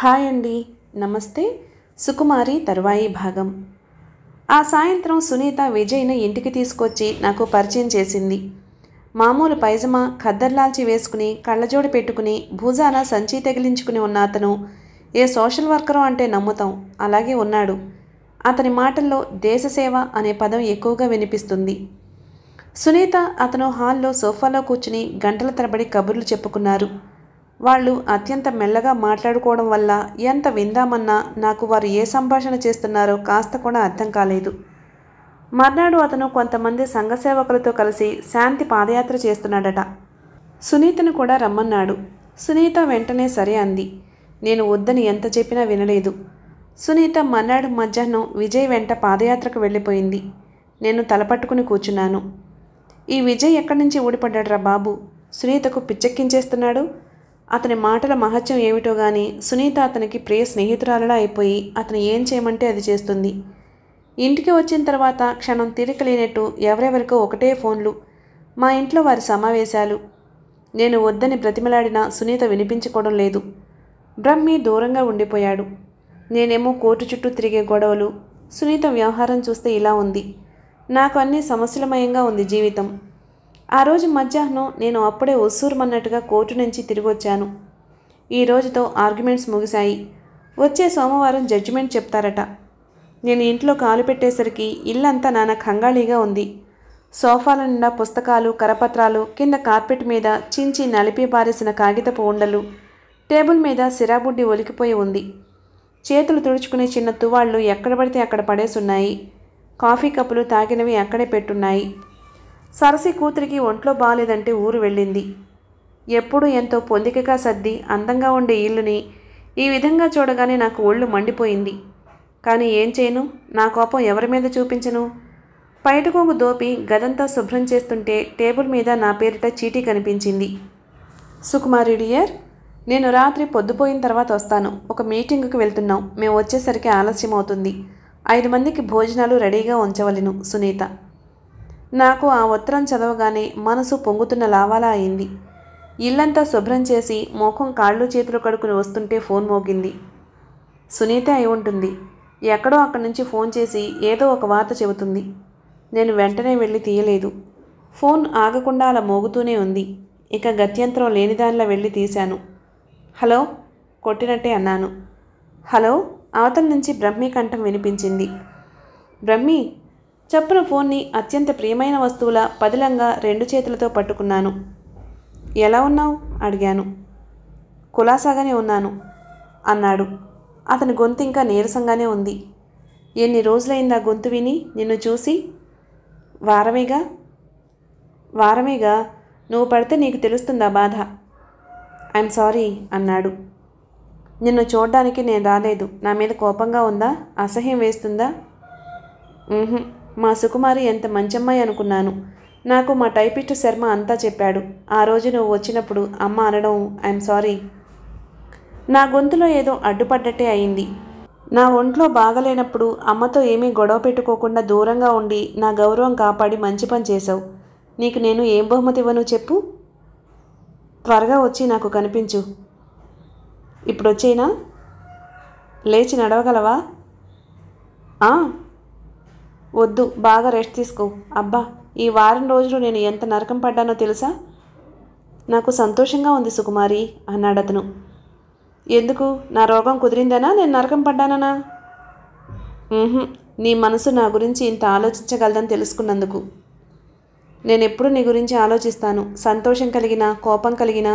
hi అండి నమస్తే సుకుమారి తర్వాయి భాగం ఆ సాయంత్రం సునీత విజయ్ను ఇంటికి తీసుకొచ్చి నాకు పరిచయం చేసింది మామూలు పైజమా ఖద్దర్లాల్చి వేసుకుని కళ్ళజోడు పెట్టుకుని భూజాన సంచి తగిలించుకుని ఉన్న అతను ఏ సోషల్ వర్కరు అంటే నమ్ముతాం అలాగే ఉన్నాడు అతని మాటల్లో దేశసేవ అనే పదం ఎక్కువగా వినిపిస్తుంది సునీత అతను హాల్లో సోఫాలో కూర్చుని గంటల తరబడి కబుర్లు చెప్పుకున్నారు వాళ్ళు అత్యంత మెల్లగా మాట్లాడుకోవడం వల్ల ఎంత విందామన్నా నాకు వారు ఏ సంభాషణ చేస్తున్నారో కాస్త కూడా అర్థం కాలేదు మర్నాడు అతను కొంతమంది సంఘసేవకులతో కలిసి శాంతి పాదయాత్ర చేస్తున్నాడట సునీతను కూడా రమ్మన్నాడు సునీత వెంటనే సరే అంది నేను వద్దని ఎంత చెప్పినా వినలేదు సునీత మర్నాడు మధ్యాహ్నం విజయ్ వెంట పాదయాత్రకు వెళ్ళిపోయింది నేను తలపట్టుకుని కూర్చున్నాను ఈ విజయ్ ఎక్కడి నుంచి రా బాబు సునీతకు పిచ్చెక్కించేస్తున్నాడు అతని మాటల మహత్యం ఏమిటో గాని సునీత అతనికి ప్రియ స్నేహితురాలలా అయిపోయి అతను ఏం చేయమంటే అది చేస్తుంది ఇంటికి వచ్చిన తర్వాత క్షణం తీరిక లేనట్టు ఎవరెవరికో ఒకటే ఫోన్లు మా ఇంట్లో వారి సమావేశాలు నేను వద్దని బ్రతిమలాడినా సునీత వినిపించుకోవడం లేదు బ్రహ్మి దూరంగా ఉండిపోయాడు నేనేమో కోర్టు చుట్టూ తిరిగే గొడవలు సునీత వ్యవహారం చూస్తే ఇలా ఉంది నాకు అన్ని సమస్యలమయంగా ఉంది జీవితం ఆ రోజు మధ్యాహ్నం నేను అప్పుడే ఒస్సూరుమన్నట్టుగా కోర్టు నుంచి తిరిగి వచ్చాను ఈ రోజుతో ఆర్గ్యుమెంట్స్ ముగిశాయి వచ్చే సోమవారం జడ్జిమెంట్ చెప్తారట నేను ఇంట్లో కాలు పెట్టేసరికి ఇల్లంతా నాన్న కంగాళీగా ఉంది సోఫాల నిండా పుస్తకాలు కరపత్రాలు కింద కార్పెట్ మీద చించి నలిపి పారేసిన కాగితపు ఉండలు టేబుల్ మీద సిరాబుడ్డి ఒలికిపోయి ఉంది చేతులు తుడుచుకునే చిన్న తువాళ్ళు ఎక్కడ పడితే అక్కడ పడేసున్నాయి కాఫీ కప్పులు తాగినవి అక్కడే పెట్టున్నాయి సరసి కూతురికి ఒంట్లో బాగాలేదంటే ఊరు వెళ్ళింది ఎప్పుడు ఎంతో పొందికగా సర్ది అందంగా ఉండే ఇల్లుని ఈ విధంగా చూడగానే నాకు ఒళ్ళు మండిపోయింది కానీ ఏం చేయను నా కోపం ఎవరి మీద చూపించను పైటకొంగు దోపి గదంతా శుభ్రం చేస్తుంటే టేబుల్ మీద నా పేరిట చీటీ కనిపించింది సుకుమారి డియర్ నేను రాత్రి పొద్దుపోయిన తర్వాత వస్తాను ఒక మీటింగుకు వెళ్తున్నాం మేము వచ్చేసరికి ఆలస్యం అవుతుంది ఐదు మందికి భోజనాలు రెడీగా ఉంచవలను సునీత నాకు ఆ ఉత్తరం చదవగానే మనసు పొంగుతున్న లావాలా అయింది ఇల్లంతా శుభ్రం చేసి ముఖం కాళ్ళు చేతులు కడుకుని వస్తుంటే ఫోన్ మోగింది సునీత అయి ఉంటుంది ఎక్కడో అక్కడి నుంచి ఫోన్ చేసి ఏదో ఒక వార్త చెబుతుంది నేను వెంటనే వెళ్ళి తీయలేదు ఫోన్ ఆగకుండా అలా మోగుతూనే ఉంది ఇక గత్యంతరం లేని దానిలా వెళ్ళి తీశాను హలో కొట్టినట్టే అన్నాను హలో అవతల నుంచి బ్రహ్మీ కంఠం వినిపించింది బ్రహ్మి చప్పున ఫోన్ని అత్యంత ప్రియమైన వస్తువుల పదిలంగా రెండు చేతులతో పట్టుకున్నాను ఎలా ఉన్నావు అడిగాను కులాసాగానే ఉన్నాను అన్నాడు అతని గొంతు ఇంకా నీరసంగానే ఉంది ఎన్ని రోజులైందా గొంతు విని నిన్ను చూసి వారమేగా వారమేగా నువ్వు పడితే నీకు తెలుస్తుందా బాధ ఐఎమ్ సారీ అన్నాడు నిన్ను చూడడానికి నేను రాలేదు నా మీద కోపంగా ఉందా అసహ్యం వేస్తుందా మా సుకుమారి ఎంత మంచమ్మాయి అనుకున్నాను నాకు మా టైపిస్ట్ శర్మ అంతా చెప్పాడు ఆ రోజు నువ్వు వచ్చినప్పుడు అమ్మ అనడం ఐఎమ్ సారీ నా గొంతులో ఏదో అడ్డుపడ్డట్టే అయింది నా ఒంట్లో బాగలేనప్పుడు అమ్మతో ఏమీ గొడవ పెట్టుకోకుండా దూరంగా ఉండి నా గౌరవం కాపాడి మంచి పని చేశావు నీకు నేను ఏం బహుమతి ఇవ్వను చెప్పు త్వరగా వచ్చి నాకు కనిపించు ఇప్పుడు వచ్చేనా లేచి నడవగలవా వద్దు బాగా రెస్ట్ తీసుకో అబ్బా ఈ వారం రోజులు నేను ఎంత నరకం పడ్డానో తెలుసా నాకు సంతోషంగా ఉంది సుకుమారి అన్నాడు అతను ఎందుకు నా రోగం కుదిరిందనా నేను నరకం పడ్డానా నీ మనసు నా గురించి ఇంత ఆలోచించగలదని తెలుసుకున్నందుకు నేను ఎప్పుడు నీ గురించి ఆలోచిస్తాను సంతోషం కలిగినా కోపం కలిగినా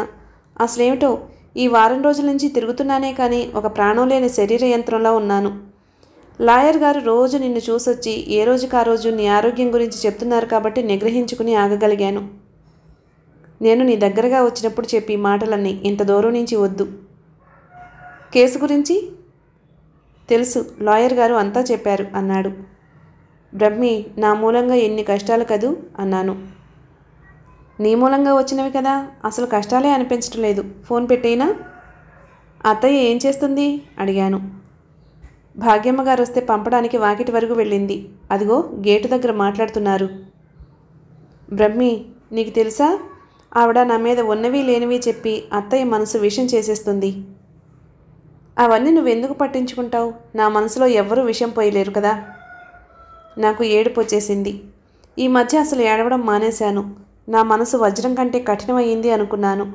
అసలేమిటో ఈ వారం రోజుల నుంచి తిరుగుతున్నానే కానీ ఒక ప్రాణం లేని శరీర యంత్రంలో ఉన్నాను లాయర్ గారు రోజు నిన్ను చూసొచ్చి ఏ రోజుకి ఆ రోజు నీ ఆరోగ్యం గురించి చెప్తున్నారు కాబట్టి నిగ్రహించుకుని ఆగగలిగాను నేను నీ దగ్గరగా వచ్చినప్పుడు చెప్పి మాటలన్నీ ఇంత దూరం నుంచి వద్దు కేసు గురించి తెలుసు లాయర్ గారు అంతా చెప్పారు అన్నాడు బ్రహ్మి నా మూలంగా ఎన్ని కష్టాలు కదూ అన్నాను నీ మూలంగా వచ్చినవి కదా అసలు కష్టాలే అనిపించటం లేదు ఫోన్ పెట్టేనా అత్తయ్య ఏం చేస్తుంది అడిగాను భాగ్యమ్మ గారు వస్తే పంపడానికి వాకిటి వరకు వెళ్ళింది అదిగో గేటు దగ్గర మాట్లాడుతున్నారు బ్రహ్మి నీకు తెలుసా ఆవిడ నా మీద ఉన్నవి లేనివి చెప్పి అత్తయ్య మనసు విషం చేసేస్తుంది అవన్నీ నువ్వెందుకు పట్టించుకుంటావు నా మనసులో ఎవ్వరూ విషం పోయలేరు కదా నాకు ఏడుపు వచ్చేసింది ఈ మధ్య అసలు ఏడవడం మానేశాను నా మనసు వజ్రం కంటే కఠినమైంది అనుకున్నాను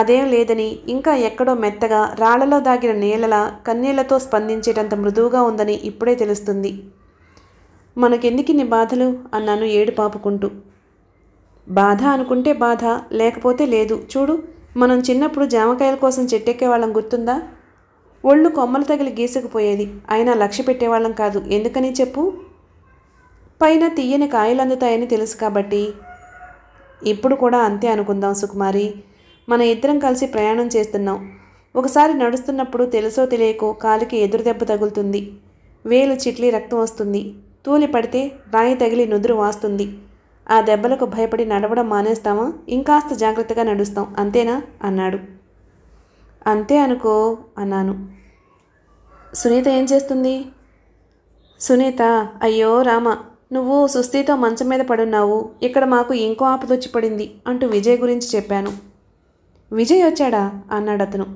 అదేం లేదని ఇంకా ఎక్కడో మెత్తగా రాళ్లలో దాగిన నేలలా కన్నీళ్లతో స్పందించేటంత మృదువుగా ఉందని ఇప్పుడే తెలుస్తుంది మనకెందుకిన్ని బాధలు అన్నాను ఏడు పాపుకుంటూ బాధ అనుకుంటే బాధ లేకపోతే లేదు చూడు మనం చిన్నప్పుడు జామకాయల కోసం చెట్టెక్కేవాళ్ళం గుర్తుందా ఒళ్ళు కొమ్మలు తగిలి గీసుకుపోయేది అయినా లక్ష్య పెట్టేవాళ్ళం కాదు ఎందుకని చెప్పు పైన తీయని కాయలు అందుతాయని తెలుసు కాబట్టి ఇప్పుడు కూడా అంతే అనుకుందాం సుకుమారి మన ఇద్దరం కలిసి ప్రయాణం చేస్తున్నాం ఒకసారి నడుస్తున్నప్పుడు తెలుసో తెలియకో కాలికి ఎదురు దెబ్బ తగులుతుంది వేలు చిట్లి రక్తం వస్తుంది తూలి పడితే రాయి తగిలి నుదురు వాస్తుంది ఆ దెబ్బలకు భయపడి నడవడం మానేస్తామా ఇంకాస్త జాగ్రత్తగా నడుస్తాం అంతేనా అన్నాడు అంతే అనుకో అన్నాను సునీత ఏం చేస్తుంది సునీత అయ్యో రామ నువ్వు సుస్థితో మంచం మీద పడున్నావు ఇక్కడ మాకు ఇంకో ఆపదొచ్చి పడింది అంటూ విజయ్ గురించి చెప్పాను విజయ్ వచ్చాడా అన్నాడు అతను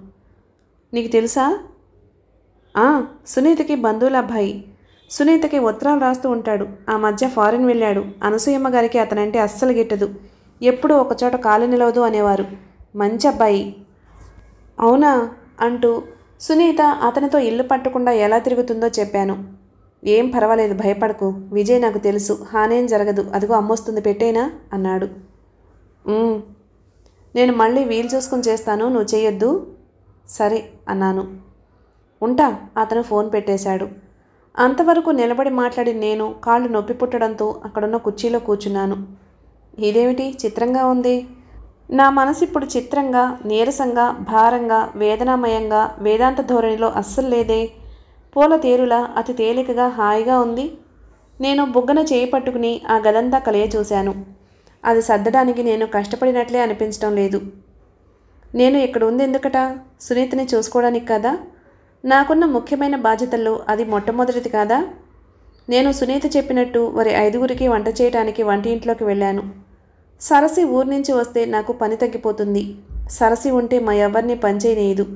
నీకు తెలుసా సునీతకి బంధువుల అబ్బాయి సునీతకి ఉత్తరాలు రాస్తూ ఉంటాడు ఆ మధ్య ఫారిన్ వెళ్ళాడు అనసూయమ్మ గారికి అతనంటే అస్సలు గిట్టదు ఎప్పుడూ ఒకచోట కాలు నిలవదు అనేవారు మంచి అబ్బాయి అవునా అంటూ సునీత అతనితో ఇల్లు పట్టకుండా ఎలా తిరుగుతుందో చెప్పాను ఏం పర్వాలేదు భయపడకు విజయ్ నాకు తెలుసు హానేం జరగదు అదిగో అమ్మొస్తుంది పెట్టేనా అన్నాడు నేను మళ్ళీ వీలు చూసుకుని చేస్తాను నువ్వు చేయొద్దు సరే అన్నాను ఉంటా అతను ఫోన్ పెట్టేశాడు అంతవరకు నిలబడి మాట్లాడి నేను కాళ్ళు నొప్పి పుట్టడంతో అక్కడున్న కుర్చీలో కూర్చున్నాను ఇదేమిటి చిత్రంగా ఉంది నా మనసు ఇప్పుడు చిత్రంగా నీరసంగా భారంగా వేదనామయంగా వేదాంత ధోరణిలో అస్సలు లేదే పూల తేరులా అతి తేలికగా హాయిగా ఉంది నేను బుగ్గన చేయి పట్టుకుని ఆ గదంతా కలియ చూశాను అది సర్దడానికి నేను కష్టపడినట్లే అనిపించడం లేదు నేను ఇక్కడ ఉంది ఎందుకట సునీతని చూసుకోవడానికి కదా నాకున్న ముఖ్యమైన బాధ్యతల్లో అది మొట్టమొదటిది కాదా నేను సునీత చెప్పినట్టు వారి ఐదుగురికి వంట చేయడానికి వంటి ఇంట్లోకి వెళ్ళాను సరసి ఊరి నుంచి వస్తే నాకు పని తగ్గిపోతుంది సరసి ఉంటే మా ఎవరిని పనిచేయనీయదు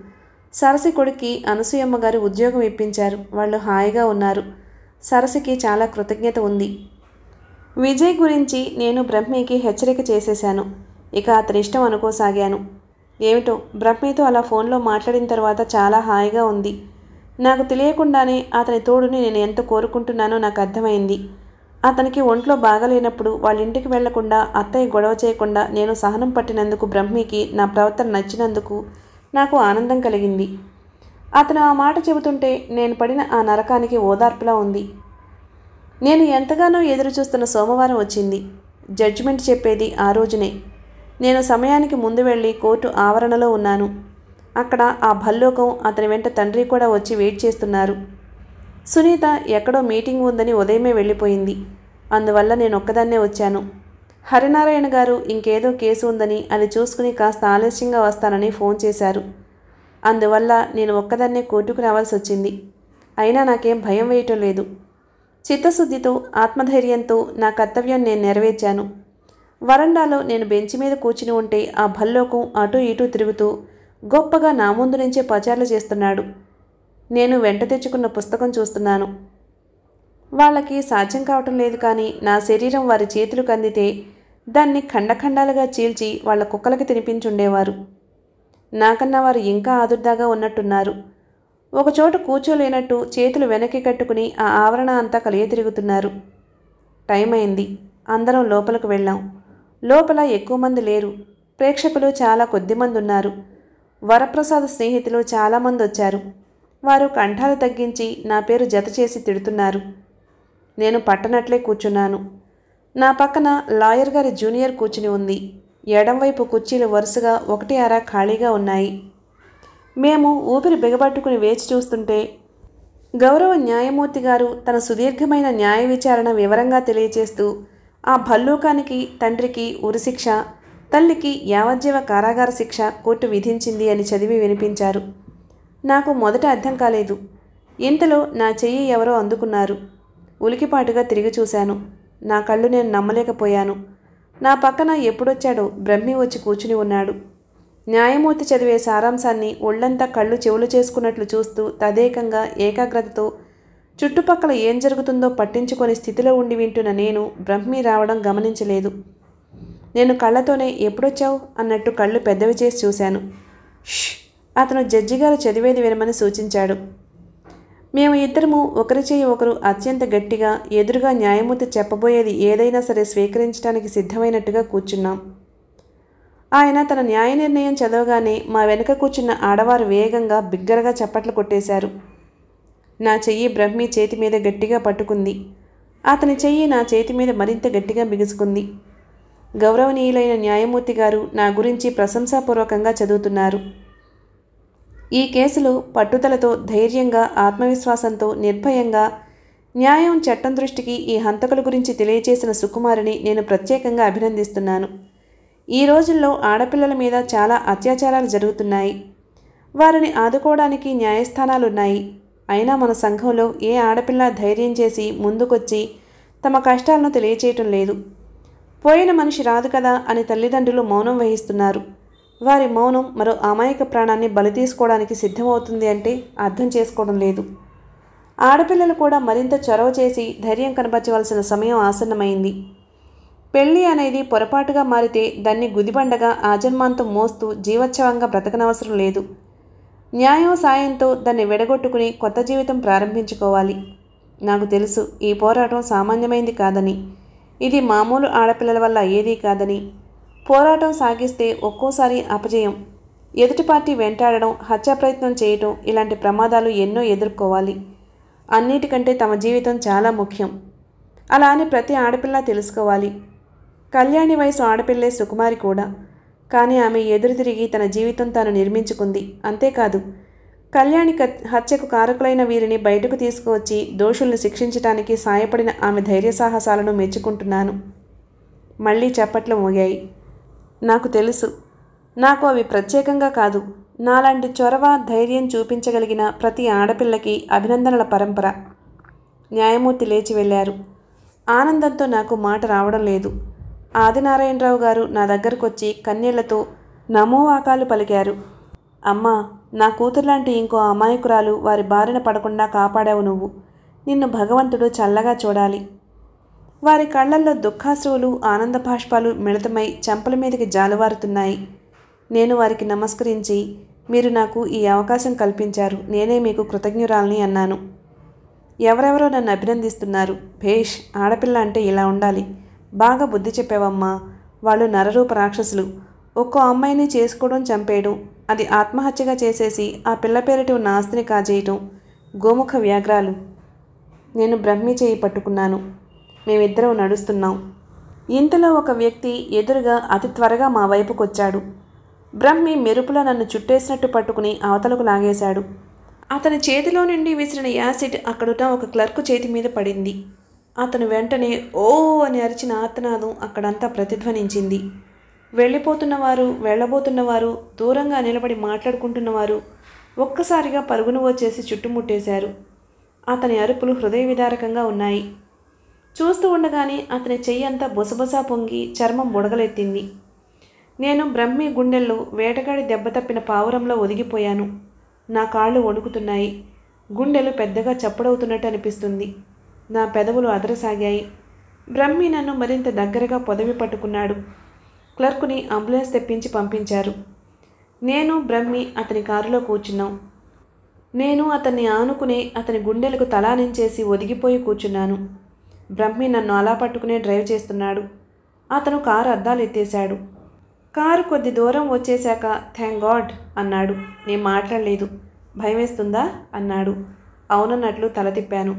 సరసి కొడుక్కి అనసూయమ్మ గారు ఉద్యోగం ఇప్పించారు వాళ్ళు హాయిగా ఉన్నారు సరసికి చాలా కృతజ్ఞత ఉంది విజయ్ గురించి నేను బ్రహ్మికి హెచ్చరిక చేసేశాను ఇక అతని ఇష్టం అనుకోసాగాను ఏమిటో బ్రహ్మితో అలా ఫోన్లో మాట్లాడిన తర్వాత చాలా హాయిగా ఉంది నాకు తెలియకుండానే అతని తోడుని నేను ఎంత కోరుకుంటున్నానో నాకు అర్థమైంది అతనికి ఒంట్లో బాగలేనప్పుడు వాళ్ళ ఇంటికి వెళ్లకుండా అత్తయ్య గొడవ చేయకుండా నేను సహనం పట్టినందుకు బ్రహ్మికి నా ప్రవర్తన నచ్చినందుకు నాకు ఆనందం కలిగింది అతను ఆ మాట చెబుతుంటే నేను పడిన ఆ నరకానికి ఓదార్పులా ఉంది నేను ఎంతగానో ఎదురు చూస్తున్న సోమవారం వచ్చింది జడ్జిమెంట్ చెప్పేది ఆ రోజునే నేను సమయానికి ముందు వెళ్ళి కోర్టు ఆవరణలో ఉన్నాను అక్కడ ఆ భల్లోకం అతని వెంట తండ్రి కూడా వచ్చి వెయిట్ చేస్తున్నారు సునీత ఎక్కడో మీటింగ్ ఉందని ఉదయమే వెళ్ళిపోయింది అందువల్ల నేను ఒక్కదాన్నే వచ్చాను హరినారాయణ గారు ఇంకేదో కేసు ఉందని అది చూసుకుని కాస్త ఆలస్యంగా వస్తానని ఫోన్ చేశారు అందువల్ల నేను ఒక్కదాన్నే కోర్టుకు రావాల్సి వచ్చింది అయినా నాకేం భయం వేయటం లేదు చిత్తశుద్ధితో ఆత్మధైర్యంతో నా కర్తవ్యం నేను నెరవేర్చాను వరండాలో నేను బెంచ్ మీద కూర్చుని ఉంటే ఆ భల్లోకం అటు ఇటు తిరుగుతూ గొప్పగా నా ముందు నుంచే పచారలు చేస్తున్నాడు నేను వెంట తెచ్చుకున్న పుస్తకం చూస్తున్నాను వాళ్ళకి సాధ్యం కావటం లేదు కానీ నా శరీరం వారి చేతులు కందితే దాన్ని ఖండఖండాలుగా చీల్చి వాళ్ళ కుక్కలకి తినిపించుండేవారు నాకన్నా వారు ఇంకా ఆదుర్దాగా ఉన్నట్టున్నారు ఒకచోట కూర్చోలేనట్టు చేతులు వెనక్కి కట్టుకుని ఆ ఆవరణ అంతా కలియ తిరుగుతున్నారు టైం అయింది అందరం లోపలకు వెళ్ళాం లోపల ఎక్కువ మంది లేరు ప్రేక్షకులు చాలా కొద్దిమంది ఉన్నారు వరప్రసాద్ స్నేహితులు చాలామంది వచ్చారు వారు కంఠాలు తగ్గించి నా పేరు జత చేసి తిడుతున్నారు నేను పట్టనట్లే కూర్చున్నాను నా పక్కన లాయర్ గారి జూనియర్ కూర్చుని ఉంది ఎడంవైపు కుర్చీలు వరుసగా ఒకటి అర ఖాళీగా ఉన్నాయి మేము ఊపిరి బిగబట్టుకుని వేచి చూస్తుంటే గౌరవ న్యాయమూర్తి గారు తన సుదీర్ఘమైన న్యాయ విచారణ వివరంగా తెలియచేస్తూ ఆ భల్లూకానికి తండ్రికి ఉరిశిక్ష తల్లికి యావజ్జీవ కారాగార శిక్ష కోర్టు విధించింది అని చదివి వినిపించారు నాకు మొదట అర్థం కాలేదు ఇంతలో నా చెయ్యి ఎవరో అందుకున్నారు ఉలికిపాటుగా తిరిగి చూశాను నా కళ్ళు నేను నమ్మలేకపోయాను నా పక్కన ఎప్పుడొచ్చాడో బ్రహ్మి వచ్చి కూర్చుని ఉన్నాడు న్యాయమూర్తి చదివే సారాంశాన్ని ఒళ్ళంతా కళ్ళు చెవులు చేసుకున్నట్లు చూస్తూ తదేకంగా ఏకాగ్రతతో చుట్టుపక్కల ఏం జరుగుతుందో పట్టించుకొని స్థితిలో ఉండి వింటున్న నేను బ్రహ్మి రావడం గమనించలేదు నేను కళ్ళతోనే ఎప్పుడొచ్చావు అన్నట్టు కళ్ళు పెద్దవి చేసి చూశాను అతను జడ్జి గారు చదివేది వినమని సూచించాడు మేము ఇద్దరము ఒకరి చేయి ఒకరు అత్యంత గట్టిగా ఎదురుగా న్యాయమూర్తి చెప్పబోయేది ఏదైనా సరే స్వీకరించడానికి సిద్ధమైనట్టుగా కూర్చున్నాం ఆయన తన న్యాయ నిర్ణయం చదవగానే మా వెనుక కూర్చున్న ఆడవారు వేగంగా బిగ్గరగా చప్పట్లు కొట్టేశారు నా చెయ్యి బ్రహ్మి చేతి మీద గట్టిగా పట్టుకుంది అతని చెయ్యి నా చేతి మీద మరింత గట్టిగా బిగుసుకుంది గౌరవనీయులైన న్యాయమూర్తి గారు నా గురించి ప్రశంసాపూర్వకంగా చదువుతున్నారు ఈ కేసులో పట్టుదలతో ధైర్యంగా ఆత్మవిశ్వాసంతో నిర్భయంగా న్యాయం చట్టం దృష్టికి ఈ హంతకుల గురించి తెలియజేసిన సుకుమారిని నేను ప్రత్యేకంగా అభినందిస్తున్నాను ఈ రోజుల్లో ఆడపిల్లల మీద చాలా అత్యాచారాలు జరుగుతున్నాయి వారిని ఆదుకోవడానికి న్యాయస్థానాలున్నాయి అయినా మన సంఘంలో ఏ ఆడపిల్ల ధైర్యం చేసి ముందుకొచ్చి తమ కష్టాలను తెలియచేయటం లేదు పోయిన మనిషి రాదు కదా అని తల్లిదండ్రులు మౌనం వహిస్తున్నారు వారి మౌనం మరో అమాయక ప్రాణాన్ని బలి తీసుకోవడానికి సిద్ధమవుతుంది అంటే అర్థం చేసుకోవడం లేదు ఆడపిల్లలు కూడా మరింత చొరవ చేసి ధైర్యం కనబరచవలసిన సమయం ఆసన్నమైంది పెళ్లి అనేది పొరపాటుగా మారితే దాన్ని గుదిబండగా ఆజన్మాంతం మోస్తూ జీవోత్సవంగా బ్రతకనవసరం లేదు న్యాయం సాయంతో దాన్ని విడగొట్టుకుని కొత్త జీవితం ప్రారంభించుకోవాలి నాకు తెలుసు ఈ పోరాటం సామాన్యమైంది కాదని ఇది మామూలు ఆడపిల్లల వల్ల ఏదీ కాదని పోరాటం సాగిస్తే ఒక్కోసారి అపజయం ఎదుటి పార్టీ వెంటాడడం హత్యా ప్రయత్నం చేయటం ఇలాంటి ప్రమాదాలు ఎన్నో ఎదుర్కోవాలి అన్నిటికంటే తమ జీవితం చాలా ముఖ్యం అలా అని ప్రతి ఆడపిల్ల తెలుసుకోవాలి కళ్యాణి వయసు ఆడపిల్లే సుకుమారి కూడా కానీ ఆమె ఎదురు తిరిగి తన జీవితం తాను నిర్మించుకుంది అంతేకాదు కళ్యాణి హత్యకు కారకులైన వీరిని బయటకు తీసుకువచ్చి దోషుల్ని శిక్షించటానికి సాయపడిన ఆమె ధైర్య సాహసాలను మెచ్చుకుంటున్నాను మళ్ళీ చప్పట్లు మోగాయి నాకు తెలుసు నాకు అవి ప్రత్యేకంగా కాదు నాలాంటి చొరవ ధైర్యం చూపించగలిగిన ప్రతి ఆడపిల్లకి అభినందనల పరంపర న్యాయమూర్తి లేచి వెళ్ళారు ఆనందంతో నాకు మాట రావడం లేదు ఆదినారాయణరావు గారు నా దగ్గరకు వచ్చి కన్నీళ్లతో నమోవాకాలు పలికారు అమ్మా నా కూతురులాంటి ఇంకో అమాయకురాలు వారి బారిన పడకుండా కాపాడావు నువ్వు నిన్ను భగవంతుడు చల్లగా చూడాలి వారి కళ్ళల్లో దుఃఖాశ్రువులు ఆనంద భాష్పాలు మిళితమై చెంపల మీదకి జాలువారుతున్నాయి నేను వారికి నమస్కరించి మీరు నాకు ఈ అవకాశం కల్పించారు నేనే మీకు కృతజ్ఞురాలని అన్నాను ఎవరెవరో నన్ను అభినందిస్తున్నారు భేష్ ఆడపిల్ల అంటే ఇలా ఉండాలి బాగా బుద్ధి చెప్పావమ్మా వాళ్ళు నరరూప రాక్షసులు ఒక్కో అమ్మాయిని చేసుకోవడం చంపేయడం అది ఆత్మహత్యగా చేసేసి ఆ పిల్ల పేరిటి ఉన్న ఆస్తిని కాజేయటం గోముఖ వ్యాఘ్రాలు నేను బ్రహ్మి చేయి పట్టుకున్నాను మేమిద్దరం నడుస్తున్నాం ఇంతలో ఒక వ్యక్తి ఎదురుగా అతి త్వరగా మా వైపుకొచ్చాడు బ్రహ్మి మెరుపులో నన్ను చుట్టేసినట్టు పట్టుకుని అవతలకు లాగేశాడు అతని చేతిలో నుండి విసిరిన యాసిడ్ అక్కడున్న ఒక క్లర్కు చేతి మీద పడింది అతను వెంటనే ఓ అని అరిచిన ఆత్నాదం అక్కడంతా ప్రతిధ్వనించింది వెళ్ళిపోతున్నవారు వెళ్ళబోతున్నవారు దూరంగా నిలబడి మాట్లాడుకుంటున్నవారు ఒక్కసారిగా పరుగున వచ్చేసి చుట్టుముట్టేశారు అతని అరుపులు హృదయ విదారకంగా ఉన్నాయి చూస్తూ ఉండగానే అతని చెయ్యి అంతా బొసబొసా పొంగి చర్మం బుడగలెత్తింది నేను బ్రహ్మి గుండెల్లో వేటగాడి దెబ్బ తప్పిన పావురంలో ఒదిగిపోయాను నా కాళ్ళు వణుకుతున్నాయి గుండెలు పెద్దగా చప్పుడవుతున్నట్టు అనిపిస్తుంది నా పెదవులు అదరసాగాయి బ్రహ్మి నన్ను మరింత దగ్గరగా పొదవి పట్టుకున్నాడు క్లర్కుని అంబులెన్స్ తెప్పించి పంపించారు నేను బ్రహ్మి అతని కారులో కూర్చున్నాం నేను అతన్ని ఆనుకునే అతని గుండెలకు తలానించేసి ఒదిగిపోయి కూర్చున్నాను బ్రహ్మి నన్ను అలా పట్టుకునే డ్రైవ్ చేస్తున్నాడు అతను కారు అద్దాలు ఎత్తేశాడు కారు కొద్ది దూరం వచ్చేశాక థ్యాంక్ గాడ్ అన్నాడు నేను మాట్లాడలేదు భయమేస్తుందా అన్నాడు అవునన్నట్లు తల తిప్పాను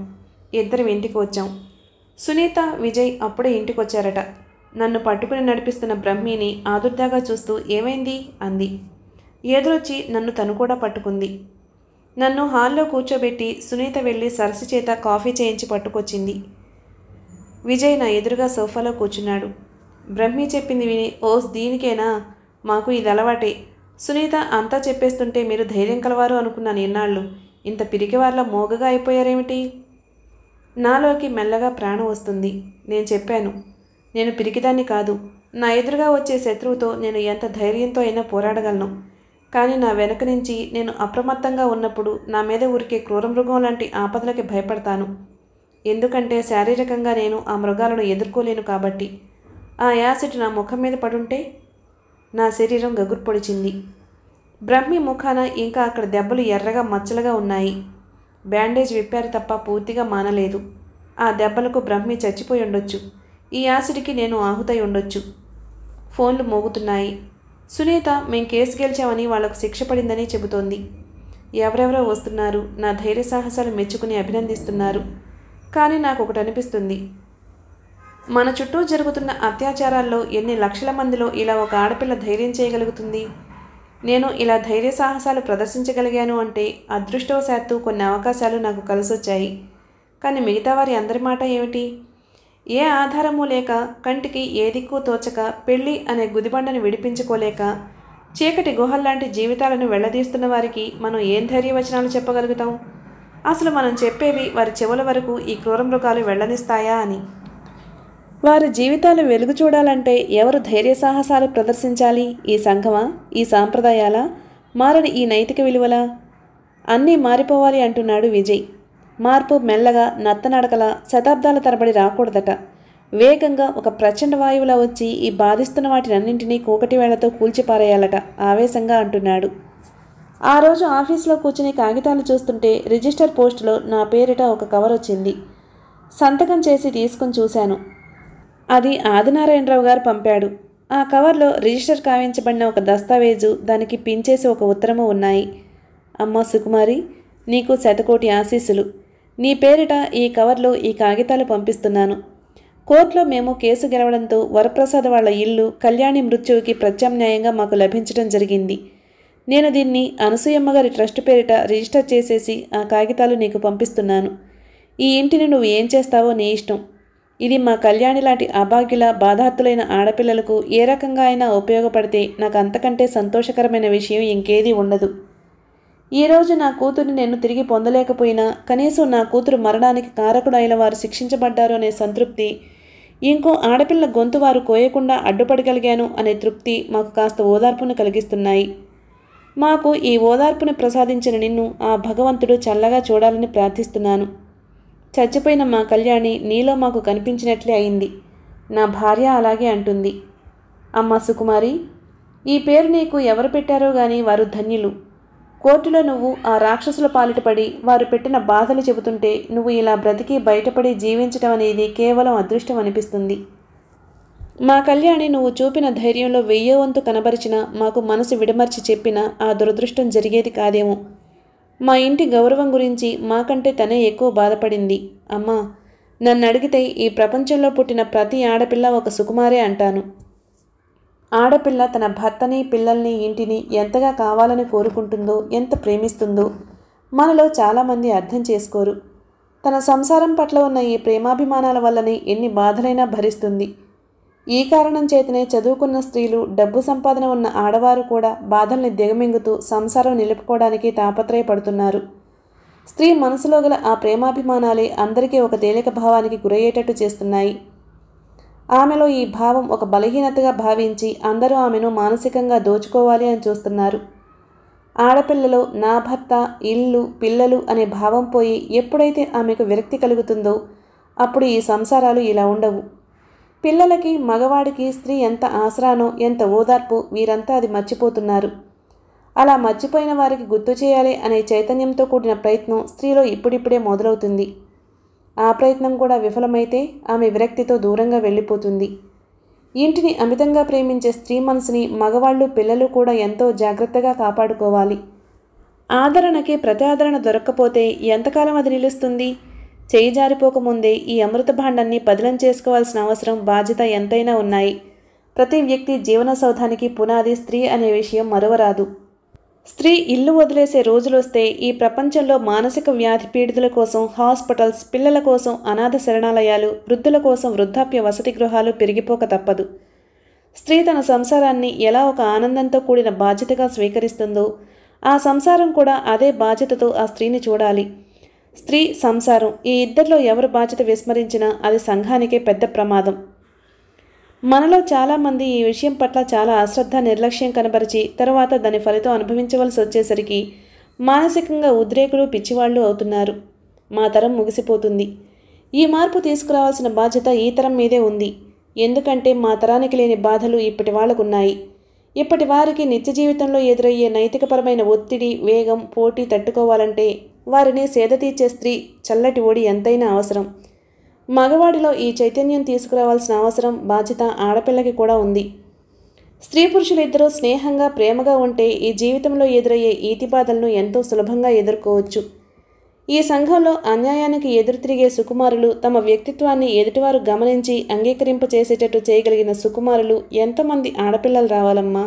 ఇద్దరం ఇంటికి వచ్చాం సునీత విజయ్ అప్పుడే ఇంటికి వచ్చారట నన్ను పట్టుకుని నడిపిస్తున్న బ్రహ్మిని ఆదుర్దాగా చూస్తూ ఏమైంది అంది ఎదురొచ్చి నన్ను తను కూడా పట్టుకుంది నన్ను హాల్లో కూర్చోబెట్టి సునీత వెళ్ళి సరసి చేత కాఫీ చేయించి పట్టుకొచ్చింది విజయ్ నా ఎదురుగా సోఫాలో కూర్చున్నాడు బ్రహ్మి చెప్పింది విని ఓస్ దీనికేనా మాకు ఇది అలవాటే సునీత అంతా చెప్పేస్తుంటే మీరు ధైర్యం కలవారు అనుకున్నాను ఎన్నాళ్ళు ఇంత పిరికివార్ల మోగగా అయిపోయారేమిటి నాలోకి మెల్లగా ప్రాణం వస్తుంది నేను చెప్పాను నేను పిరికిదాన్ని కాదు నా ఎదురుగా వచ్చే శత్రువుతో నేను ఎంత ధైర్యంతో అయినా పోరాడగలను కానీ నా వెనక నుంచి నేను అప్రమత్తంగా ఉన్నప్పుడు నా మీద ఉరికే క్రూర మృగం లాంటి ఆపదలకి భయపడతాను ఎందుకంటే శారీరకంగా నేను ఆ మృగాలను ఎదుర్కోలేను కాబట్టి ఆ యాసిడ్ నా ముఖం మీద పడుంటే నా శరీరం గగుర్పొడిచింది బ్రహ్మి ముఖాన ఇంకా అక్కడ దెబ్బలు ఎర్రగా మచ్చలుగా ఉన్నాయి బ్యాండేజ్ విప్పారు తప్ప పూర్తిగా మానలేదు ఆ దెబ్బలకు బ్రహ్మి చచ్చిపోయి ఉండొచ్చు ఈ ఆసిడికి నేను ఆహుతై ఉండొచ్చు ఫోన్లు మోగుతున్నాయి సునీత మేం కేసు గెలిచామని వాళ్లకు శిక్ష పడిందని చెబుతోంది ఎవరెవరో వస్తున్నారు నా ధైర్య సాహసాలు మెచ్చుకుని అభినందిస్తున్నారు కానీ నాకు ఒకటి అనిపిస్తుంది మన చుట్టూ జరుగుతున్న అత్యాచారాల్లో ఎన్ని లక్షల మందిలో ఇలా ఒక ఆడపిల్ల ధైర్యం చేయగలుగుతుంది నేను ఇలా ధైర్య సాహసాలు ప్రదర్శించగలిగాను అంటే అదృష్టవశాత్తు కొన్ని అవకాశాలు నాకు కలిసొచ్చాయి కానీ మిగతా వారి అందరి మాట ఏమిటి ఏ ఆధారమూ లేక కంటికి ఏ దిక్కు తోచక పెళ్ళి అనే గుదిబండను విడిపించుకోలేక చీకటి గుహల్లాంటి జీవితాలను వెళ్లదీస్తున్న వారికి మనం ఏం ధైర్యవచనాలు చెప్పగలుగుతాం అసలు మనం చెప్పేవి వారి చెవుల వరకు ఈ క్రూర మృగాలు వెళ్ళనిస్తాయా అని వారి జీవితాలు వెలుగు చూడాలంటే ఎవరు ధైర్య సాహసాలు ప్రదర్శించాలి ఈ సంఘమా ఈ సాంప్రదాయాల మారని ఈ నైతిక విలువల అన్నీ మారిపోవాలి అంటున్నాడు విజయ్ మార్పు మెల్లగా నత్తనడకల శతాబ్దాల తరబడి రాకూడదట వేగంగా ఒక ప్రచండ వాయువులా వచ్చి ఈ బాధిస్తున్న వాటినన్నింటినీ కూకటి వేళ్లతో కూల్చిపారేయాలట ఆవేశంగా అంటున్నాడు ఆ రోజు ఆఫీస్లో కూర్చుని కాగితాలు చూస్తుంటే రిజిస్టర్ పోస్టులో నా పేరిట ఒక కవర్ వచ్చింది సంతకం చేసి తీసుకుని చూశాను అది ఆదినారాయణరావు గారు పంపాడు ఆ కవర్లో రిజిస్టర్ కావించబడిన ఒక దస్తావేజు దానికి పించేసి ఒక ఉత్తరము ఉన్నాయి అమ్మ సుకుమారి నీకు శతకోటి ఆశీస్సులు నీ పేరిట ఈ కవర్లో ఈ కాగితాలు పంపిస్తున్నాను కోర్టులో మేము కేసు గెలవడంతో వరప్రసాద్ వాళ్ళ ఇల్లు కళ్యాణి మృత్యువుకి ప్రత్యామ్నాయంగా మాకు లభించడం జరిగింది నేను దీన్ని అనసూయమ్మగారి ట్రస్ట్ పేరిట రిజిస్టర్ చేసేసి ఆ కాగితాలు నీకు పంపిస్తున్నాను ఈ ఇంటిని నువ్వు ఏం చేస్తావో నీ ఇష్టం ఇది మా కళ్యాణి లాంటి అభాగ్యుల బాధాతులైన ఆడపిల్లలకు ఏ రకంగా అయినా ఉపయోగపడితే నాకు అంతకంటే సంతోషకరమైన విషయం ఇంకేదీ ఉండదు ఈరోజు నా కూతురిని నేను తిరిగి పొందలేకపోయినా కనీసం నా కూతురు మరణానికి కారకుడు అయిన వారు శిక్షించబడ్డారు అనే సంతృప్తి ఇంకో ఆడపిల్ల గొంతు వారు కోయకుండా అడ్డుపడగలిగాను అనే తృప్తి మాకు కాస్త ఓదార్పును కలిగిస్తున్నాయి మాకు ఈ ఓదార్పును ప్రసాదించిన నిన్ను ఆ భగవంతుడు చల్లగా చూడాలని ప్రార్థిస్తున్నాను చచ్చిపోయిన మా కళ్యాణి నీలో మాకు కనిపించినట్లే అయింది నా భార్య అలాగే అంటుంది అమ్మ సుకుమారి ఈ పేరు నీకు ఎవరు పెట్టారో గాని వారు ధన్యులు కోర్టులో నువ్వు ఆ రాక్షసుల పాలిటపడి వారు పెట్టిన బాధలు చెబుతుంటే నువ్వు ఇలా బ్రతికి బయటపడి జీవించటం అనేది కేవలం అదృష్టం అనిపిస్తుంది మా కళ్యాణి నువ్వు చూపిన ధైర్యంలో వెయ్యో వంతు కనబరిచినా మాకు మనసు విడమర్చి చెప్పిన ఆ దురదృష్టం జరిగేది కాదేమో మా ఇంటి గౌరవం గురించి మాకంటే తనే ఎక్కువ బాధపడింది అమ్మా నన్ను అడిగితే ఈ ప్రపంచంలో పుట్టిన ప్రతి ఆడపిల్ల ఒక సుకుమారే అంటాను ఆడపిల్ల తన భర్తని పిల్లల్ని ఇంటిని ఎంతగా కావాలని కోరుకుంటుందో ఎంత ప్రేమిస్తుందో మనలో చాలామంది అర్థం చేసుకోరు తన సంసారం పట్ల ఉన్న ఈ ప్రేమాభిమానాల వల్లనే ఎన్ని బాధలైనా భరిస్తుంది ఈ కారణం చేతనే చదువుకున్న స్త్రీలు డబ్బు సంపాదన ఉన్న ఆడవారు కూడా బాధల్ని దిగమింగుతూ సంసారం నిలుపుకోవడానికి తాపత్రయపడుతున్నారు స్త్రీ మనసులో గల ఆ ప్రేమాభిమానాలే అందరికీ ఒక తేలిక భావానికి గురయ్యేటట్టు చేస్తున్నాయి ఆమెలో ఈ భావం ఒక బలహీనతగా భావించి అందరూ ఆమెను మానసికంగా దోచుకోవాలి అని చూస్తున్నారు ఆడపిల్లలో నా భర్త ఇల్లు పిల్లలు అనే భావం పోయి ఎప్పుడైతే ఆమెకు విరక్తి కలుగుతుందో అప్పుడు ఈ సంసారాలు ఇలా ఉండవు పిల్లలకి మగవాడికి స్త్రీ ఎంత ఆసరానో ఎంత ఓదార్పు వీరంతా అది మర్చిపోతున్నారు అలా మర్చిపోయిన వారికి గుర్తు చేయాలి అనే చైతన్యంతో కూడిన ప్రయత్నం స్త్రీలో ఇప్పుడిప్పుడే మొదలవుతుంది ఆ ప్రయత్నం కూడా విఫలమైతే ఆమె విరక్తితో దూరంగా వెళ్ళిపోతుంది ఇంటిని అమితంగా ప్రేమించే స్త్రీ మనసుని మగవాళ్ళు పిల్లలు కూడా ఎంతో జాగ్రత్తగా కాపాడుకోవాలి ఆదరణకి ప్రతి ఆదరణ దొరక్కపోతే ఎంతకాలం అది నిలుస్తుంది చేయి జారిపోకముందే ఈ అమృత భాండాన్ని పదిలం చేసుకోవాల్సిన అవసరం బాధ్యత ఎంతైనా ఉన్నాయి ప్రతి వ్యక్తి జీవన సౌధానికి పునాది స్త్రీ అనే విషయం మరువరాదు స్త్రీ ఇల్లు వదిలేసే రోజులొస్తే ఈ ప్రపంచంలో మానసిక వ్యాధి పీడితుల కోసం హాస్పిటల్స్ పిల్లల కోసం అనాథ శరణాలయాలు వృద్ధుల కోసం వృద్ధాప్య వసతి గృహాలు పెరిగిపోక తప్పదు స్త్రీ తన సంసారాన్ని ఎలా ఒక ఆనందంతో కూడిన బాధ్యతగా స్వీకరిస్తుందో ఆ సంసారం కూడా అదే బాధ్యతతో ఆ స్త్రీని చూడాలి స్త్రీ సంసారం ఈ ఇద్దరిలో ఎవరు బాధ్యత విస్మరించినా అది సంఘానికే పెద్ద ప్రమాదం మనలో చాలామంది ఈ విషయం పట్ల చాలా అశ్రద్ధ నిర్లక్ష్యం కనబరిచి తర్వాత దాని ఫలితం అనుభవించవలసి వచ్చేసరికి మానసికంగా ఉద్రేకులు పిచ్చివాళ్ళు అవుతున్నారు మా తరం ముగిసిపోతుంది ఈ మార్పు తీసుకురావాల్సిన బాధ్యత ఈ తరం మీదే ఉంది ఎందుకంటే మా తరానికి లేని బాధలు ఇప్పటి వాళ్ళకున్నాయి ఇప్పటి వారికి నిత్య జీవితంలో ఎదురయ్యే నైతికపరమైన ఒత్తిడి వేగం పోటీ తట్టుకోవాలంటే వారిని తీర్చే స్త్రీ చల్లటి ఓడి ఎంతైనా అవసరం మగవాడిలో ఈ చైతన్యం తీసుకురావాల్సిన అవసరం బాధ్యత ఆడపిల్లకి కూడా ఉంది స్త్రీ పురుషులిద్దరూ స్నేహంగా ప్రేమగా ఉంటే ఈ జీవితంలో ఎదురయ్యే ఈతిబాధలను ఎంతో సులభంగా ఎదుర్కోవచ్చు ఈ సంఘంలో అన్యాయానికి ఎదురు తిరిగే సుకుమారులు తమ వ్యక్తిత్వాన్ని ఎదుటివారు గమనించి అంగీకరింప చేసేటట్టు చేయగలిగిన సుకుమారులు ఎంతమంది ఆడపిల్లలు రావాలమ్మా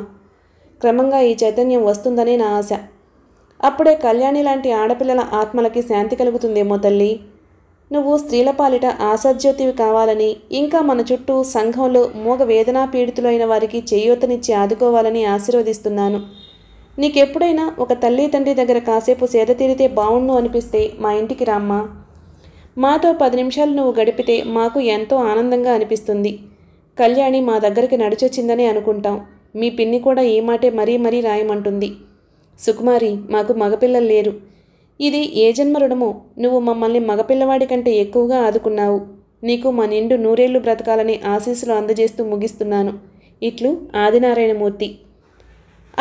క్రమంగా ఈ చైతన్యం వస్తుందని నా ఆశ అప్పుడే కళ్యాణి లాంటి ఆడపిల్లల ఆత్మలకి శాంతి కలుగుతుందేమో తల్లి నువ్వు స్త్రీల పాలిట ఆశాజ్యోతివి కావాలని ఇంకా మన చుట్టూ సంఘంలో మూగ వేదనా పీడితులైన వారికి చేయూతనిచ్చి ఆదుకోవాలని ఆశీర్వదిస్తున్నాను నీకెప్పుడైనా ఒక తల్లి తండ్రి దగ్గర కాసేపు సేద తీరితే బావుండు అనిపిస్తే మా ఇంటికి రామ్మా మాతో పది నిమిషాలు నువ్వు గడిపితే మాకు ఎంతో ఆనందంగా అనిపిస్తుంది కళ్యాణి మా దగ్గరికి నడిచొచ్చిందని అనుకుంటాం మీ పిన్ని కూడా ఈ మాటే మరీ మరీ రాయమంటుంది సుకుమారి మాకు మగపిల్లలు లేరు ఇది ఏ జన్మ రుణమో నువ్వు మమ్మల్ని మగపిల్లవాడి కంటే ఎక్కువగా ఆదుకున్నావు నీకు మా నిండు నూరేళ్లు బ్రతకాలని ఆశీస్సులు అందజేస్తూ ముగిస్తున్నాను ఇట్లు ఆదినారాయణమూర్తి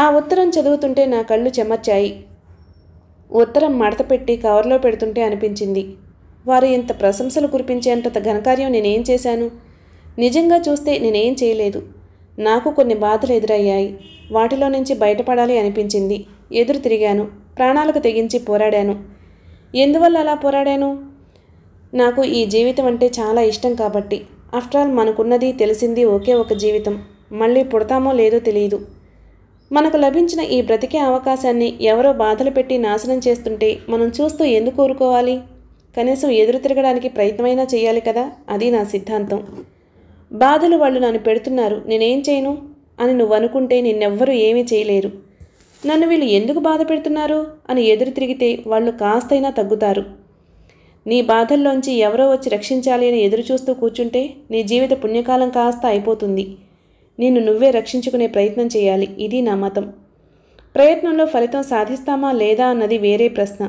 ఆ ఉత్తరం చదువుతుంటే నా కళ్ళు చెమర్చాయి ఉత్తరం మడతపెట్టి కవర్లో పెడుతుంటే అనిపించింది వారు ఇంత ప్రశంసలు కురిపించేంత ఘనకార్యం నేనేం చేశాను నిజంగా చూస్తే నేనేం చేయలేదు నాకు కొన్ని బాధలు ఎదురయ్యాయి వాటిలో నుంచి బయటపడాలి అనిపించింది ఎదురు తిరిగాను ప్రాణాలకు తెగించి పోరాడాను ఎందువల్ల అలా పోరాడాను నాకు ఈ జీవితం అంటే చాలా ఇష్టం కాబట్టి ఆఫ్టర్ ఆల్ మనకున్నది తెలిసింది ఒకే ఒక జీవితం మళ్ళీ పుడతామో లేదో తెలియదు మనకు లభించిన ఈ బ్రతికే అవకాశాన్ని ఎవరో బాధలు పెట్టి నాశనం చేస్తుంటే మనం చూస్తూ ఎందుకు కోరుకోవాలి కనీసం ఎదురు తిరగడానికి ప్రయత్నమైనా చేయాలి కదా అది నా సిద్ధాంతం బాధలు వాళ్ళు నన్ను పెడుతున్నారు నేనేం చేయను అని నువ్వు అనుకుంటే నిన్నెవ్వరూ ఏమీ చేయలేరు నన్ను వీళ్ళు ఎందుకు బాధ పెడుతున్నారు అని ఎదురు తిరిగితే వాళ్ళు కాస్తైనా తగ్గుతారు నీ బాధల్లోంచి ఎవరో వచ్చి రక్షించాలి అని ఎదురు చూస్తూ కూర్చుంటే నీ జీవిత పుణ్యకాలం కాస్త అయిపోతుంది నిన్ను నువ్వే రక్షించుకునే ప్రయత్నం చేయాలి ఇది నా మతం ప్రయత్నంలో ఫలితం సాధిస్తామా లేదా అన్నది వేరే ప్రశ్న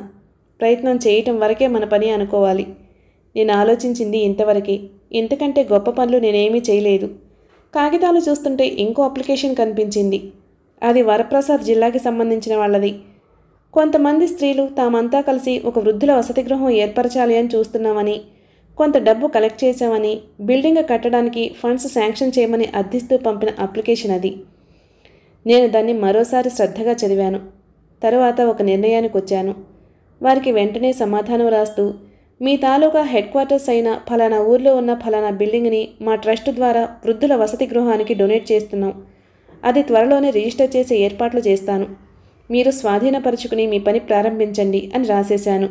ప్రయత్నం చేయటం వరకే మన పని అనుకోవాలి నేను ఆలోచించింది ఇంతవరకే ఇంతకంటే గొప్ప పనులు నేనేమీ చేయలేదు కాగితాలు చూస్తుంటే ఇంకో అప్లికేషన్ కనిపించింది అది వరప్రసాద్ జిల్లాకి సంబంధించిన వాళ్ళది కొంతమంది స్త్రీలు తామంతా కలిసి ఒక వృద్ధుల వసతి గృహం ఏర్పరచాలి అని చూస్తున్నామని కొంత డబ్బు కలెక్ట్ చేశామని బిల్డింగ్ కట్టడానికి ఫండ్స్ శాంక్షన్ చేయమని అర్థిస్తూ పంపిన అప్లికేషన్ అది నేను దాన్ని మరోసారి శ్రద్ధగా చదివాను తరువాత ఒక నిర్ణయానికి వచ్చాను వారికి వెంటనే సమాధానం రాస్తూ మీ తాలూకా హెడ్ క్వార్టర్స్ అయిన ఫలానా ఊర్లో ఉన్న ఫలానా బిల్డింగ్ని మా ట్రస్ట్ ద్వారా వృద్ధుల వసతి గృహానికి డొనేట్ చేస్తున్నాం అది త్వరలోనే రిజిస్టర్ చేసే ఏర్పాట్లు చేస్తాను మీరు స్వాధీనపరుచుకుని మీ పని ప్రారంభించండి అని రాసేశాను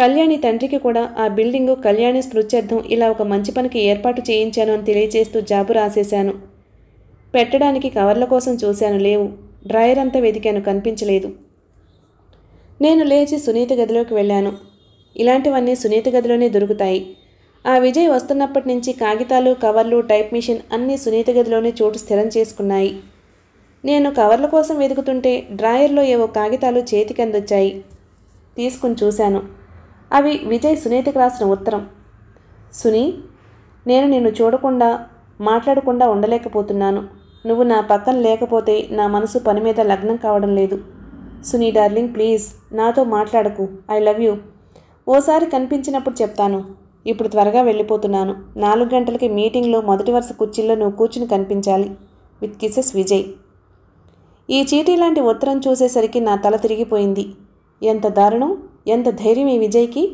కళ్యాణి తండ్రికి కూడా ఆ బిల్డింగు కళ్యాణి స్మృత్యర్థం ఇలా ఒక మంచి పనికి ఏర్పాటు చేయించాను అని తెలియజేస్తూ జాబు రాసేశాను పెట్టడానికి కవర్ల కోసం చూశాను లేవు డ్రాయర్ అంతా వెతికాను కనిపించలేదు నేను లేచి సునీత గదిలోకి వెళ్ళాను ఇలాంటివన్నీ సునీత గదిలోనే దొరుకుతాయి ఆ విజయ్ వస్తున్నప్పటి నుంచి కాగితాలు కవర్లు టైప్ మిషన్ అన్నీ సునీత గదిలోనే చోటు స్థిరం చేసుకున్నాయి నేను కవర్ల కోసం వెతుకుతుంటే డ్రాయర్లో ఏవో కాగితాలు చేతికి అందొచ్చాయి తీసుకుని చూశాను అవి విజయ్ సునీతకు రాసిన ఉత్తరం సునీ నేను నిన్ను చూడకుండా మాట్లాడకుండా ఉండలేకపోతున్నాను నువ్వు నా పక్కన లేకపోతే నా మనసు పని మీద లగ్నం కావడం లేదు సునీ డార్లింగ్ ప్లీజ్ నాతో మాట్లాడకు ఐ లవ్ యూ ఓసారి కనిపించినప్పుడు చెప్తాను ఇప్పుడు త్వరగా వెళ్ళిపోతున్నాను నాలుగు గంటలకి మీటింగ్లో మొదటి వరుస కుర్చీల్లో నువ్వు కూర్చుని కనిపించాలి విత్ కిసెస్ విజయ్ ఈ చీటీ లాంటి ఉత్తరం చూసేసరికి నా తల తిరిగిపోయింది ఎంత దారుణం ఎంత ధైర్యం ఈ విజయ్కి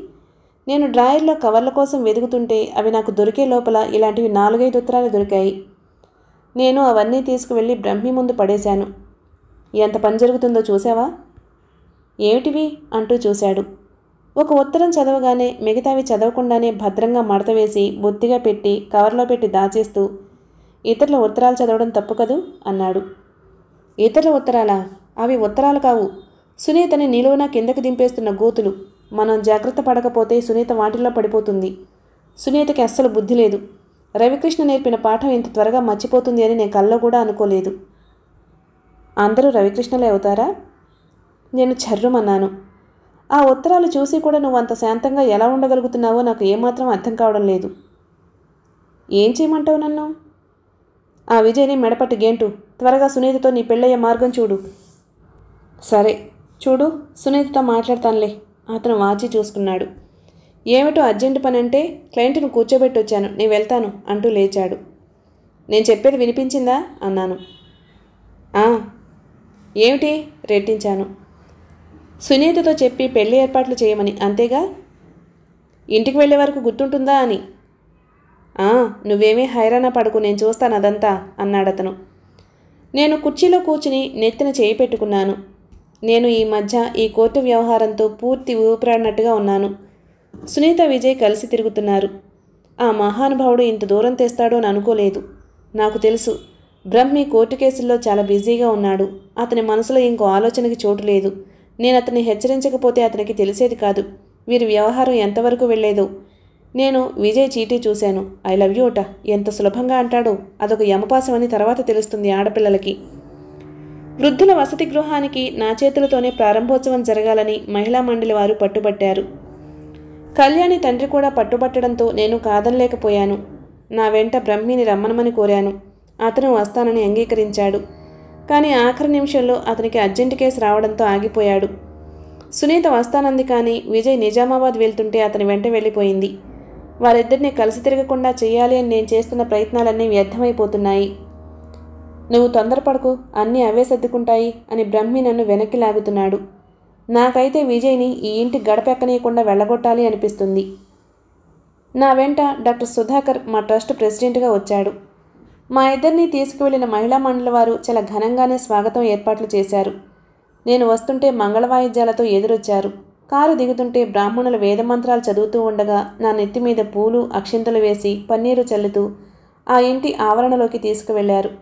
నేను డ్రాయర్లో కవర్ల కోసం వెతుకుతుంటే అవి నాకు దొరికే లోపల ఇలాంటివి నాలుగైదు ఉత్తరాలు దొరికాయి నేను అవన్నీ తీసుకువెళ్ళి బ్రహ్మి ముందు పడేశాను ఎంత పని జరుగుతుందో చూసావా ఏమిటివి అంటూ చూశాడు ఒక ఉత్తరం చదవగానే మిగతావి చదవకుండానే భద్రంగా మడతవేసి బొత్తిగా పెట్టి కవర్లో పెట్టి దాచేస్తూ ఇతరుల ఉత్తరాలు చదవడం తప్పు కదూ అన్నాడు ఇతరుల ఉత్తరాలా అవి ఉత్తరాలు కావు సునీతని నిలువున కిందకి దింపేస్తున్న గోతులు మనం జాగ్రత్త పడకపోతే సునీత వాటిల్లో పడిపోతుంది సునీతకి అస్సలు బుద్ధి లేదు రవికృష్ణ నేర్పిన పాఠం ఇంత త్వరగా మర్చిపోతుంది అని నేను కల్లో కూడా అనుకోలేదు అందరూ రవికృష్ణలే అవుతారా నేను చర్రుమన్నాను ఆ ఉత్తరాలు చూసి కూడా నువ్వు అంత శాంతంగా ఎలా ఉండగలుగుతున్నావో నాకు ఏమాత్రం అర్థం కావడం లేదు ఏం చేయమంటావు నన్ను ఆ విజయ్ని మెడపట్టి గేంటు త్వరగా సునీతితో నీ పెళ్ళయ్య మార్గం చూడు సరే చూడు సునీతితో మాట్లాడతానులే అతను వాచి చూసుకున్నాడు ఏమిటో అర్జెంట్ పని అంటే క్లయింట్ను వచ్చాను నేను వెళ్తాను అంటూ లేచాడు నేను చెప్పేది వినిపించిందా అన్నాను ఏమిటి రెట్టించాను సునీతతో చెప్పి పెళ్లి ఏర్పాట్లు చేయమని అంతేగా ఇంటికి వెళ్ళే వరకు గుర్తుంటుందా అని నువ్వేమీ హైరాణ పడుకు నేను చూస్తాను అదంతా అన్నాడతను నేను కుర్చీలో కూర్చుని నెత్తిన చేయి పెట్టుకున్నాను నేను ఈ మధ్య ఈ కోర్టు వ్యవహారంతో పూర్తి ఊపిరాడినట్టుగా ఉన్నాను సునీత విజయ్ కలిసి తిరుగుతున్నారు ఆ మహానుభావుడు ఇంత దూరం తెస్తాడో అని అనుకోలేదు నాకు తెలుసు బ్రహ్మి కోర్టు కేసుల్లో చాలా బిజీగా ఉన్నాడు అతని మనసులో ఇంకో ఆలోచనకి చోటు లేదు నేను అతన్ని హెచ్చరించకపోతే అతనికి తెలిసేది కాదు వీరి వ్యవహారం ఎంతవరకు వెళ్లేదో నేను విజయ్ చీటీ చూశాను ఐ లవ్ యూ అట ఎంత సులభంగా అంటాడో అదొక యమపాసం అని తర్వాత తెలుస్తుంది ఆడపిల్లలకి వృద్ధుల వసతి గృహానికి నా చేతులతోనే ప్రారంభోత్సవం జరగాలని మహిళా మండలి వారు పట్టుబట్టారు కళ్యాణి తండ్రి కూడా పట్టుబట్టడంతో నేను కాదనలేకపోయాను నా వెంట బ్రహ్మిని రమ్మనమని కోరాను అతను వస్తానని అంగీకరించాడు కానీ ఆఖరి నిమిషంలో అతనికి అర్జెంటు కేసు రావడంతో ఆగిపోయాడు సునీత వస్తానంది కానీ విజయ్ నిజామాబాద్ వెళ్తుంటే అతని వెంట వెళ్ళిపోయింది వారిద్దరిని కలిసి తిరగకుండా చేయాలి అని నేను చేస్తున్న ప్రయత్నాలన్నీ వ్యర్థమైపోతున్నాయి నువ్వు తొందరపడకు అన్నీ అవే సర్దుకుంటాయి అని బ్రహ్మి నన్ను వెనక్కి లాగుతున్నాడు నాకైతే విజయ్ని ఈ ఇంటి గడపెక్కనీయకుండా వెళ్ళగొట్టాలి అనిపిస్తుంది నా వెంట డాక్టర్ సుధాకర్ మా ట్రస్ట్ ప్రెసిడెంట్గా వచ్చాడు మా ఇద్దరిని తీసుకువెళ్లిన మహిళా మండలి వారు చాలా ఘనంగానే స్వాగతం ఏర్పాట్లు చేశారు నేను వస్తుంటే మంగళ వాయిద్యాలతో ఎదురొచ్చారు కారు దిగుతుంటే బ్రాహ్మణుల వేదమంత్రాలు చదువుతూ ఉండగా నా నెత్తి మీద పూలు అక్షింతలు వేసి పన్నీరు చల్లుతూ ఆ ఇంటి ఆవరణలోకి తీసుకువెళ్లారు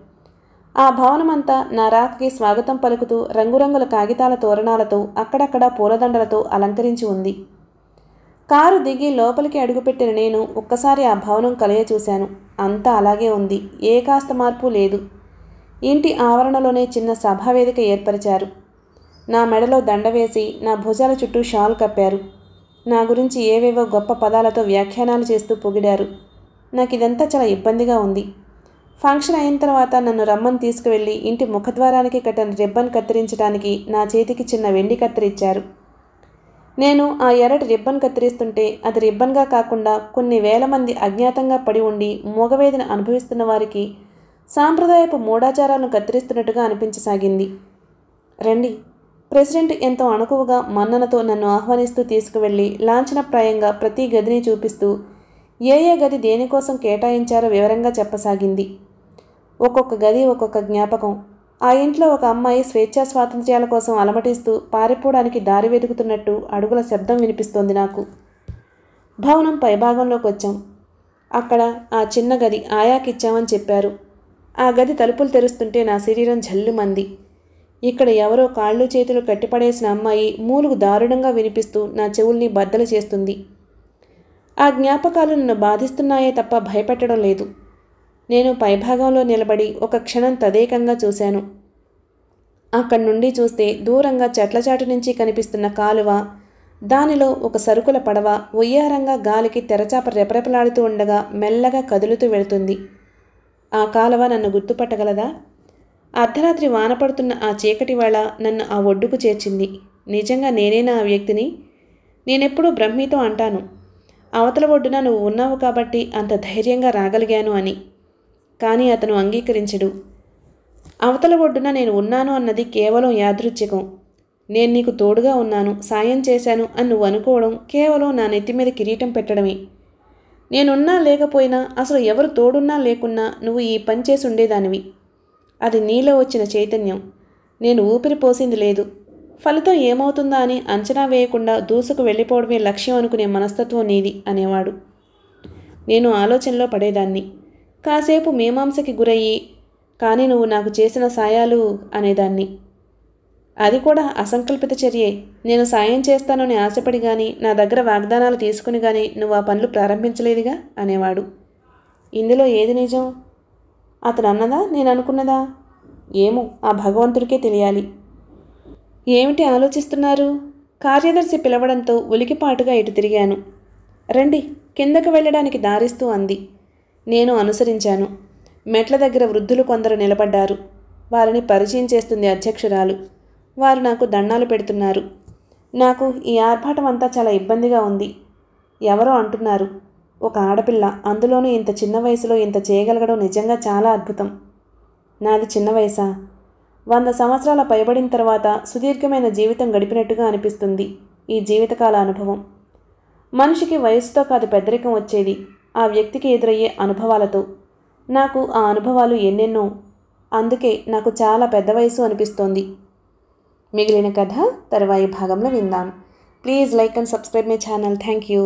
ఆ భవనమంతా నా రాకకి స్వాగతం పలుకుతూ రంగురంగుల కాగితాల తోరణాలతో అక్కడక్కడా పూలదండలతో అలంకరించి ఉంది కారు దిగి లోపలికి అడుగుపెట్టిన నేను ఒక్కసారి ఆ భవనం కలయ చూశాను అంతా అలాగే ఉంది ఏ కాస్త మార్పు లేదు ఇంటి ఆవరణలోనే చిన్న సభావేదిక ఏర్పరిచారు నా మెడలో దండ వేసి నా భుజాల చుట్టూ షాల్ కప్పారు నా గురించి ఏవేవో గొప్ప పదాలతో వ్యాఖ్యానాలు చేస్తూ పొగిడారు నాకు ఇదంతా చాలా ఇబ్బందిగా ఉంది ఫంక్షన్ అయిన తర్వాత నన్ను రమ్మని తీసుకువెళ్ళి ఇంటి ముఖద్వారానికి కట్టిన రిబ్బన్ కత్తిరించడానికి నా చేతికి చిన్న వెండి కత్తిరిచ్చారు నేను ఆ ఎరటి రిబ్బన్ కత్తిరిస్తుంటే అది రిబ్బన్గా కాకుండా కొన్ని వేల మంది అజ్ఞాతంగా పడి ఉండి మూగవేదిని అనుభవిస్తున్న వారికి సాంప్రదాయపు మూఢాచారాలను కత్తిరిస్తున్నట్టుగా అనిపించసాగింది రండి ప్రెసిడెంట్ ఎంతో అణకువగా మన్ననతో నన్ను ఆహ్వానిస్తూ తీసుకువెళ్ళి లాంఛనప్రాయంగా ప్రతి గదిని చూపిస్తూ ఏ ఏ గది దేనికోసం కేటాయించారో వివరంగా చెప్పసాగింది ఒక్కొక్క గది ఒక్కొక్క జ్ఞాపకం ఆ ఇంట్లో ఒక అమ్మాయి స్వేచ్ఛా స్వాతంత్ర్యాల కోసం అలమటిస్తూ పారిపోవడానికి దారి వెతుకుతున్నట్టు అడుగుల శబ్దం వినిపిస్తోంది నాకు భవనం పైభాగంలోకి వచ్చాం అక్కడ ఆ చిన్న గది ఆయాకిచ్చామని చెప్పారు ఆ గది తలుపులు తెరుస్తుంటే నా శరీరం జల్లుమంది ఇక్కడ ఎవరో కాళ్ళు చేతులు కట్టిపడేసిన అమ్మాయి మూలుగు దారుణంగా వినిపిస్తూ నా చెవుల్ని బద్దలు చేస్తుంది ఆ జ్ఞాపకాలు నన్ను బాధిస్తున్నాయే తప్ప భయపెట్టడం లేదు నేను పైభాగంలో నిలబడి ఒక క్షణం తదేకంగా చూశాను అక్కడి నుండి చూస్తే దూరంగా చెట్ల చాటు నుంచి కనిపిస్తున్న కాలువ దానిలో ఒక సరుకుల పడవ ఉయ్యారంగా గాలికి తెరచాప రెపరెపలాడుతూ ఉండగా మెల్లగా కదులుతూ వెళుతుంది ఆ కాలువ నన్ను గుర్తుపట్టగలదా అర్ధరాత్రి వాన పడుతున్న ఆ చీకటి వేళ నన్ను ఆ ఒడ్డుకు చేర్చింది నిజంగా నేనేనా ఆ వ్యక్తిని నేనెప్పుడూ బ్రహ్మితో అంటాను అవతల ఒడ్డున నువ్వు ఉన్నావు కాబట్టి అంత ధైర్యంగా రాగలిగాను అని కానీ అతను అంగీకరించడు అవతల ఒడ్డున నేను ఉన్నాను అన్నది కేవలం యాదృచ్ఛికం నేను నీకు తోడుగా ఉన్నాను సాయం చేశాను అని నువ్వు అనుకోవడం కేవలం నా నెత్తి మీద కిరీటం పెట్టడమే నేనున్నా లేకపోయినా అసలు ఎవరు తోడున్నా లేకున్నా నువ్వు ఈ పని చేసి ఉండేదానివి అది నీలో వచ్చిన చైతన్యం నేను ఊపిరి పోసింది లేదు ఫలితం ఏమవుతుందా అని అంచనా వేయకుండా దూసుకు వెళ్ళిపోవడమే లక్ష్యం అనుకునే మనస్తత్వం నీది అనేవాడు నేను ఆలోచనలో పడేదాన్ని కాసేపు మీమాంసకి గురయ్యి కానీ నువ్వు నాకు చేసిన సాయాలు అనేదాన్ని అది కూడా అసంకల్పిత చర్యే నేను సాయం చేస్తానని ఆశపడి గాని నా దగ్గర వాగ్దానాలు తీసుకుని గాని నువ్వు ఆ పనులు ప్రారంభించలేదుగా అనేవాడు ఇందులో ఏది నిజం అతను అన్నదా నేను అనుకున్నదా ఏమో ఆ భగవంతుడికే తెలియాలి ఏమిటి ఆలోచిస్తున్నారు కార్యదర్శి పిలవడంతో ఉలికిపాటుగా ఇటు తిరిగాను రండి కిందకు వెళ్ళడానికి దారిస్తూ అంది నేను అనుసరించాను మెట్ల దగ్గర వృద్ధులు కొందరు నిలబడ్డారు వారిని పరిచయం చేస్తుంది అధ్యక్షురాలు వారు నాకు దండాలు పెడుతున్నారు నాకు ఈ ఆర్భాటం అంతా చాలా ఇబ్బందిగా ఉంది ఎవరో అంటున్నారు ఒక ఆడపిల్ల అందులోనూ ఇంత చిన్న వయసులో ఇంత చేయగలగడం నిజంగా చాలా అద్భుతం నాది చిన్న వయసా వంద సంవత్సరాల పైబడిన తర్వాత సుదీర్ఘమైన జీవితం గడిపినట్టుగా అనిపిస్తుంది ఈ జీవితకాల అనుభవం మనిషికి వయసుతో కాదు పెద్దరికం వచ్చేది ఆ వ్యక్తికి ఎదురయ్యే అనుభవాలతో నాకు ఆ అనుభవాలు ఎన్నెన్నో అందుకే నాకు చాలా పెద్ద వయసు అనిపిస్తోంది మిగిలిన కథ తరువాయి భాగంలో విందాం please like and subscribe my channel thank you